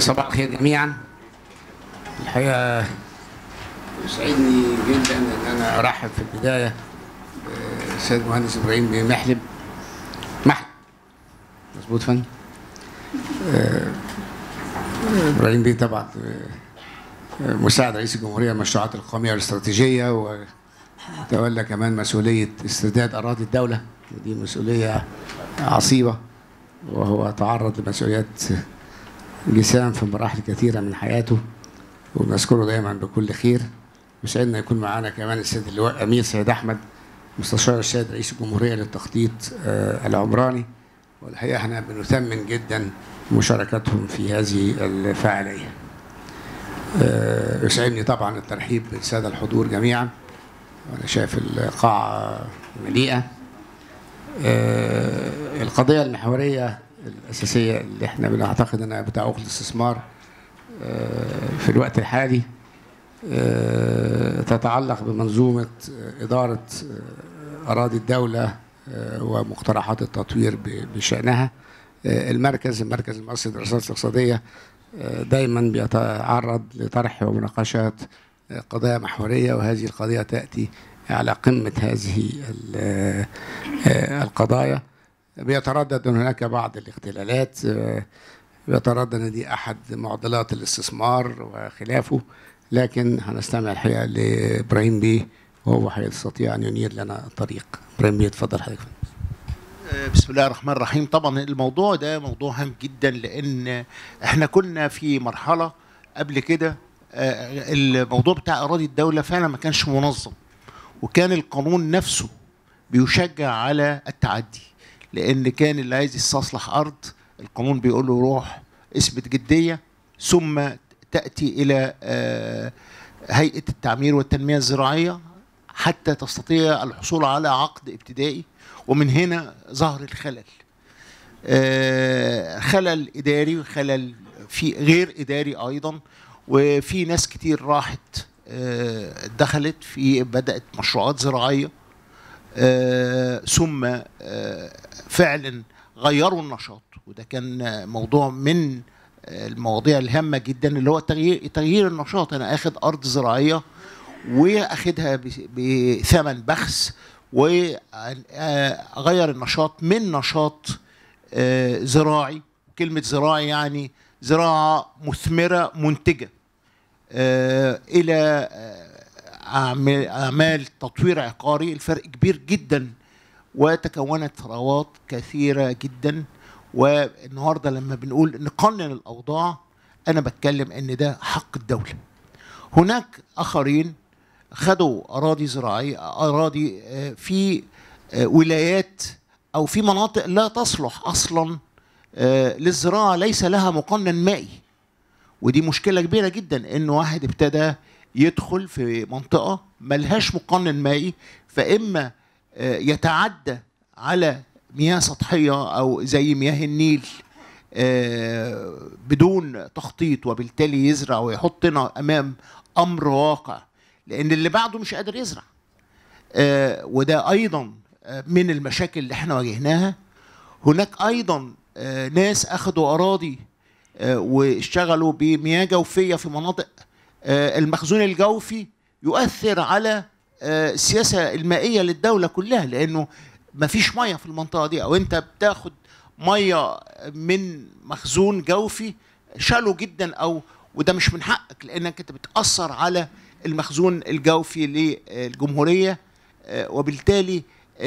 صباح الخير جميعا الحقيقه يسعدني جدا ان انا ارحب في البدايه بالسيد مهندس ابراهيم محلب محلب مظبوط فن آه، ابراهيم بيه طبعا آه، مساعد رئيس الجمهوريه المشروعات القوميه والاستراتيجيه وتولى كمان مسؤوليه استرداد اراضي الدوله ودي مسؤوليه عصيبه وهو تعرض لمسؤوليات جسام في مراحل كثيرة من حياته وبنذكره دايما بكل خير وسعدنا يكون معانا كمان السيد اللواء أمير سيد أحمد مستشار السيد رئيس الجمهورية للتخطيط آه، العمراني والحقيقة احنا بنثمن جدا مشاركتهم في هذه الفعالية آه، يسعدني طبعا الترحيب بالسادة الحضور جميعا وأنا شايف القاعة مليئة آه، القضية المحورية الاساسيه اللي احنا بنعتقد انها بتاع عقد الاستثمار آه، في الوقت الحالي آه، تتعلق بمنظومه آه، اداره اراضي الدوله ومقترحات التطوير بشانها المركز المركز المصري للدراسات الاقتصاديه دايما بيتعرض لطرح ومناقشات قضايا محوريه وهذه القضيه تاتي على قمه هذه القضايا بيتردد أن هناك بعض الاختلالات آه، بيتردد أن دي أحد معضلات الاستثمار وخلافه لكن هنستمع الحقيقة لإبراهيم بيه وهو هيستطيع أن ينير لنا الطريق إبراهيم بيه اتفضل حضرتك آه، بسم الله الرحمن الرحيم طبعا الموضوع ده موضوع هام جدا لان احنا كنا في مرحله قبل كده آه، الموضوع بتاع اراضي الدوله فعلا ما كانش منظم وكان القانون نفسه بيشجع على التعدي لان كان اللي عايز يستصلح ارض القانون بيقول له روح اثبت جديه ثم تاتي الى آه، هيئه التعمير والتنميه الزراعيه حتى تستطيع الحصول على عقد ابتدائي ومن هنا ظهر الخلل آه، خلل اداري وخلل في غير اداري ايضا وفي ناس كتير راحت آه، دخلت في بدات مشروعات زراعيه آه، ثم آه، فعلا غيروا النشاط وده كان موضوع من آه، المواضيع الهامه جدا اللي هو تغيير تغيير النشاط انا اخد ارض زراعيه واخدها بثمن بخس واغير النشاط من نشاط زراعي كلمه زراعي يعني زراعه مثمره منتجه الى أعمال, أعمال تطوير عقاري الفرق كبير جدا وتكونت ثروات كثيرة جدا والنهاردة لما بنقول نقنن الأوضاع أنا بتكلم إن ده حق الدولة هناك آخرين خدوا أراضي زراعية أراضي آه، في آه، ولايات أو في مناطق لا تصلح أصلا آه، للزراعة ليس لها مقنن مائي ودي مشكلة كبيرة جدا إن واحد ابتدى يدخل في منطقة ملهاش مقنن مائي فإما آه، يتعدى على مياه سطحية أو زي مياه النيل آه، بدون تخطيط وبالتالي يزرع ويحطنا أمام أمر واقع لأن اللي بعده مش قادر يزرع آه، وده أيضا من المشاكل اللي احنا واجهناها هناك أيضا ناس أخذوا أراضي واشتغلوا بمياه جوفية في مناطق آه، المخزون الجوفي يؤثر على آه، السياسه المائيه للدوله كلها لانه ما فيش ميه في المنطقه دي او انت بتاخد ميه من مخزون جوفي شالو جدا او وده مش من حقك لانك انت بتاثر على المخزون الجوفي للجمهوريه آه، وبالتالي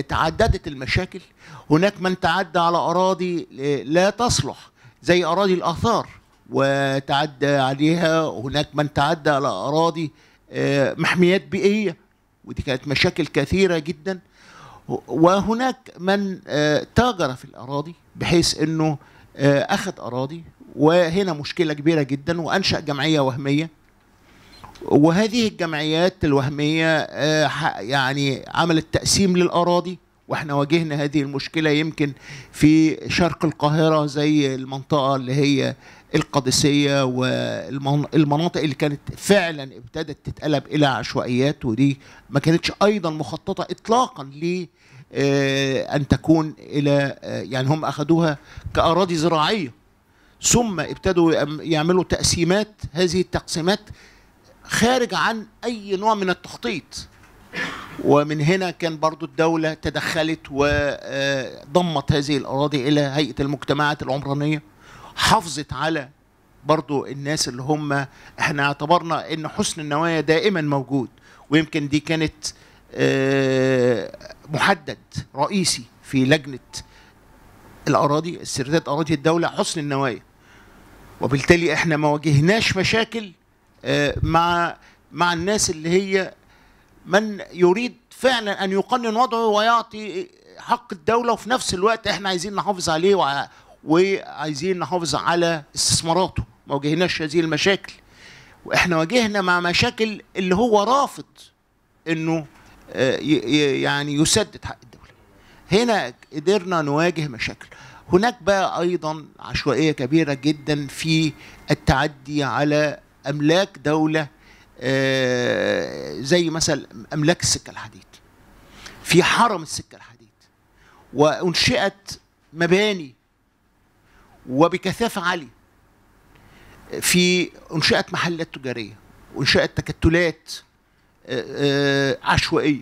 تعددت المشاكل هناك من تعدى على اراضي لا تصلح زي اراضي الاثار وتعدى عليها هناك من تعدى على أراضي آه، محميات بيئية ودي كانت مشاكل كثيرة جدا وهناك من آه، تاجر في الأراضي بحيث أنه آه، أخذ أراضي وهنا مشكلة كبيرة جدا وأنشأ جمعية وهمية وهذه الجمعيات الوهمية يعني عملت تقسيم للأراضي واحنا واجهنا هذه المشكله يمكن في شرق القاهره زي المنطقه اللي هي القادسيه والمناطق اللي كانت فعلا ابتدت تتقلب الى عشوائيات ودي ما كانتش ايضا مخططه اطلاقا ل آه، ان تكون الى آه، يعني هم اخذوها كاراضي زراعيه ثم ابتدوا يعملوا تقسيمات هذه التقسيمات خارج عن اي نوع من التخطيط ومن هنا كان برضو الدولة تدخلت وضمت آه، هذه الأراضي إلى هيئة المجتمعات العمرانية حافظت على برضو الناس اللي هم احنا اعتبرنا ان حسن النوايا دائما موجود ويمكن دي كانت آه، محدد رئيسي في لجنه الاراضي استرداد اراضي الدوله حسن النوايا وبالتالي احنا ما واجهناش مشاكل آه، مع مع الناس اللي هي من يريد فعلا ان يقنن وضعه ويعطي حق الدوله وفي نفس الوقت احنا عايزين نحافظ عليه وعايزين نحافظ على استثماراته ما واجهناش هذه المشاكل واحنا واجهنا مع مشاكل اللي هو رافض انه آه، يعني يسدد حق الدوله هنا قدرنا نواجه مشاكل هناك بقى ايضا عشوائيه كبيره جدا في التعدي على املاك دوله آه، زي مثلا املاك السكه الحديد في حرم السكه الحديد وانشئت مباني وبكثافة عالية في انشأت محلات تجارية انشأت تكتلات آه، آه، عشوائية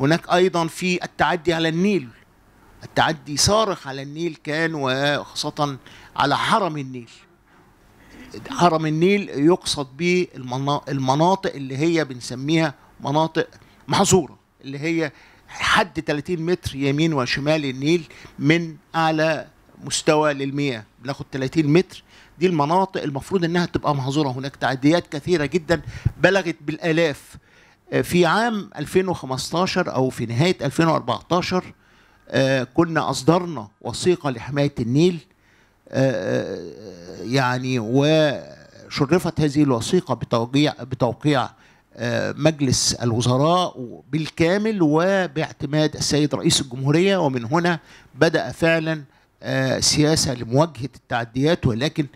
هناك أيضا في التعدي على النيل التعدي صارخ على النيل كان وخاصة على حرم النيل حرم النيل يقصد به المناطق اللي هي بنسميها مناطق محظورة اللي هي حد 30 متر يمين وشمال النيل من أعلى مستوى للمياه بناخد 30 متر دي المناطق المفروض انها تبقى مهزوره هناك تعديات كثيره جدا بلغت بالالاف آه، في عام 2015 او في نهايه 2014 آه، كنا اصدرنا وثيقه لحمايه النيل آه، يعني وشرفت هذه الوثيقه بتوقيع بتوقيع مجلس الوزراء بالكامل وباعتماد السيد رئيس الجمهوريه ومن هنا بدا فعلا آه، سياسه لمواجهه التعديات ولكن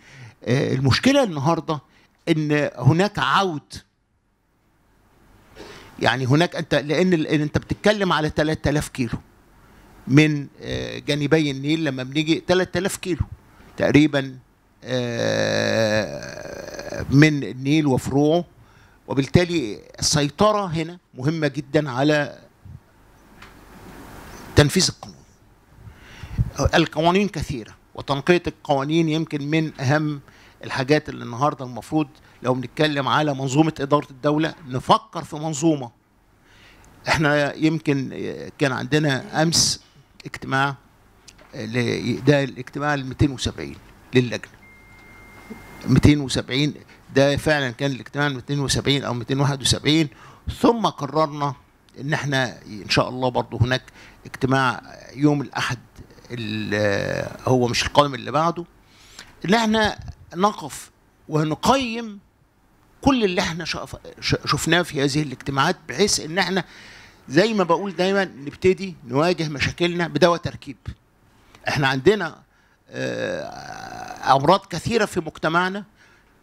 آه، المشكله النهارده ان هناك عود يعني هناك انت لان انت بتتكلم على 3000 كيلو من آه، جانبي النيل لما بنيجي 3000 كيلو تقريبا من النيل وفروعه وبالتالي السيطره هنا مهمه جدا على تنفيذ القانون القوانين كثيره وتنقيه القوانين يمكن من اهم الحاجات اللي النهارده المفروض لو بنتكلم على منظومه اداره الدوله نفكر في منظومه احنا يمكن كان عندنا امس اجتماع ده الاجتماع ال 270 للجنه 270 ده فعلا كان الاجتماع 270 او 271 ثم قررنا ان احنا ان شاء الله برضه هناك اجتماع يوم الاحد هو مش القائم اللي بعده ان احنا نقف ونقيم كل اللي احنا شفناه في هذه الاجتماعات بحيث ان احنا زي ما بقول دايما نبتدي نواجه مشاكلنا بدواء تركيب احنا عندنا آه، امراض كثيره في مجتمعنا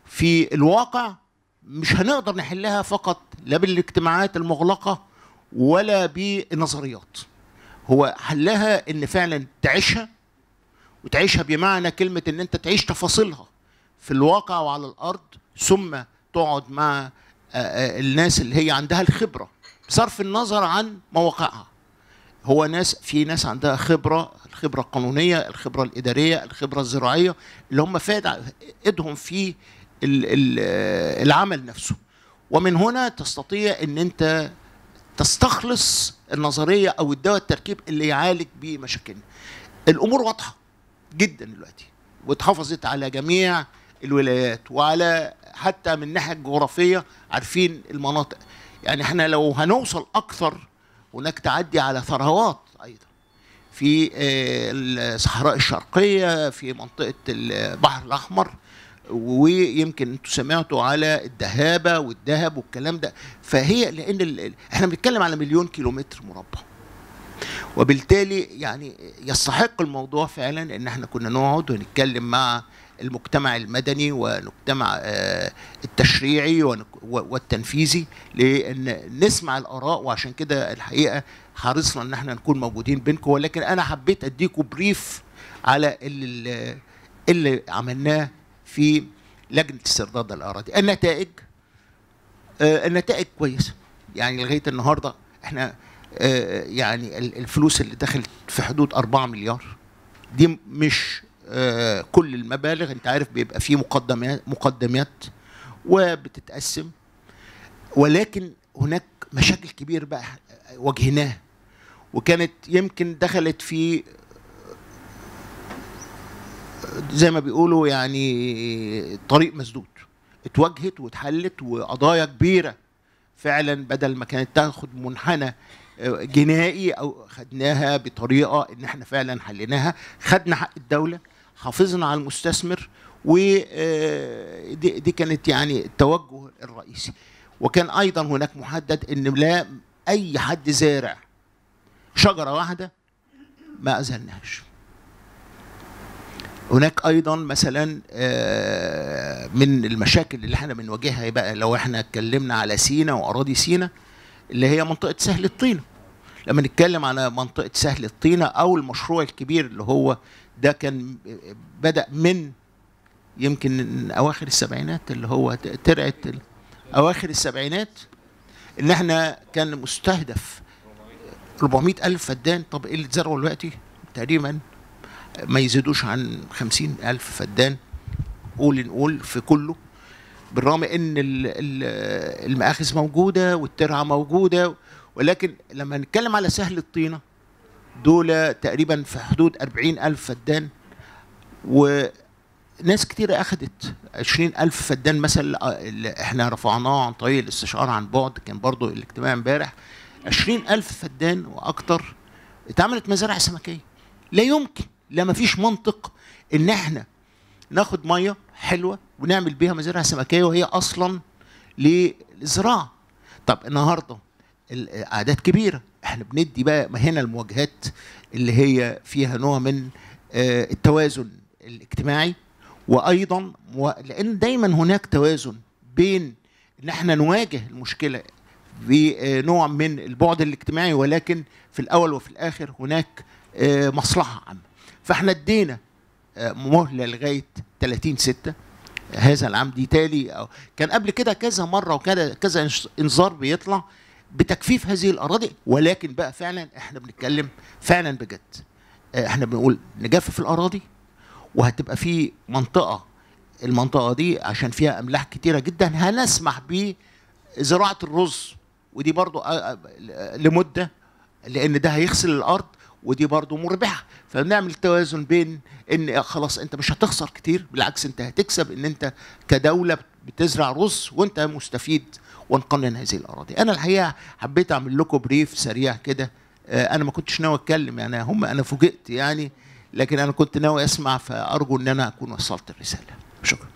في الواقع مش هنقدر نحلها فقط لا بالاجتماعات المغلقه ولا بالنظريات هو حلها ان فعلا تعيشها وتعيشها بمعنى كلمه ان انت تعيش تفاصيلها في الواقع وعلى الارض ثم تقعد مع آه، آه، الناس اللي هي عندها الخبره بصرف النظر عن مواقعها هو ناس في ناس عندها خبره الخبره القانونيه الخبره الاداريه الخبره الزراعيه اللي هم فاد ايدهم في آه، العمل نفسه ومن هنا تستطيع ان انت تستخلص النظريه او الدواء التركيب اللي يعالج بيه مشاكلنا. الامور واضحه جدا دلوقتي واتحافظت على جميع الولايات وعلى حتى من الناحيه الجغرافيه عارفين المناطق يعني احنا لو هنوصل اكثر هناك تعدي على ثروات ايضا في آه، الصحراء الشرقيه في منطقه البحر الاحمر ويمكن انتوا سمعتوا على الذهابه والذهب والكلام ده فهي لان احنا بنتكلم على مليون كيلومتر مربع وبالتالي يعني يستحق الموضوع فعلا ان احنا كنا نقعد ونتكلم مع المجتمع المدني والمجتمع آه، التشريعي والتنفيذي لان نسمع الاراء وعشان كده الحقيقه حرصنا ان احنا نكون موجودين بينكم ولكن انا حبيت اديكم بريف على اللي, اللي عملناه في لجنه استرداد الاراضي النتائج آه، النتائج كويسه يعني لغايه النهارده احنا آه، يعني الفلوس اللي دخلت في حدود 4 مليار دي مش آه، كل المبالغ انت عارف بيبقى فيه مقدمات مقدمات وبتتقسم ولكن هناك مشاكل كبير بقى واجهناها وكانت يمكن دخلت في زي ما بيقولوا يعني طريق مسدود اتوجهت واتحلت وقضايا كبيره فعلا بدل ما كانت تاخد منحنى آه، جنائي او خدناها بطريقه ان احنا فعلا حليناها خدنا حق الدوله حافظنا على المستثمر و آه، دي كانت يعني التوجه الرئيسي وكان ايضا هناك محدد ان لا اي حد زارع شجره واحده ما ازلناهاش هناك ايضا مثلا آه، من المشاكل اللي احنا بنواجهها بقى لو احنا اتكلمنا على سينا واراضي سينا اللي هي منطقه سهل الطينه لما نتكلم على منطقه سهل الطينه او المشروع الكبير اللي هو ده كان آه، بدا من يمكن اواخر السبعينات اللي هو ترعه اواخر السبعينات ان احنا كان مستهدف 400 الف فدان طب ايه اللي اتزرعوا دلوقتي تقريبا ما يزيدوش عن خمسين ألف فدان قول نقول في كله بالرغم ان المآخذ موجوده والترعه موجوده ولكن لما نتكلم على سهل الطينه دول تقريبا في حدود أربعين ألف فدان وناس كتيرة أخدت عشرين ألف فدان مثلا اللي احنا رفعناه عن طريق الاستشارة عن بعد كان برضو الاجتماع امبارح عشرين ألف فدان وأكتر اتعملت مزارع سمكية لا يمكن لا مفيش منطق ان احنا ناخد ميه حلوه ونعمل بيها مزارع سمكيه وهي اصلا للزراعه طب النهارده الاعداد كبيره احنا بندي بقى هنا المواجهات اللي هي فيها نوع من آه، التوازن الاجتماعي وايضا لان دايما هناك توازن بين ان احنا نواجه المشكله بنوع آه، من البعد الاجتماعي ولكن في الاول وفي الاخر هناك آه، مصلحه عامه فاحنا ادينا آه، مهله لغايه 30 6 هذا العام دي تالي كان قبل كده كذا مره وكذا كذا انذار بيطلع بتجفيف هذه الاراضي ولكن بقى فعلا احنا بنتكلم فعلا بجد آه، احنا بنقول نجفف الاراضي وهتبقى في منطقه المنطقه دي عشان فيها املاح كتيره جدا هنسمح بزراعه الرز ودي برضو آه، لمده لان ده هيغسل الارض ودي برضه مربحه فبنعمل توازن بين ان خلاص انت مش هتخسر كتير بالعكس انت هتكسب ان انت كدوله بتزرع رز وانت مستفيد ونقنن هذه الاراضي انا الحقيقه حبيت اعمل لكم بريف سريع كده آه، انا ما كنتش ناوي اتكلم يعني هم انا فوجئت يعني لكن انا كنت ناوي اسمع فارجو ان انا اكون وصلت الرساله شكرا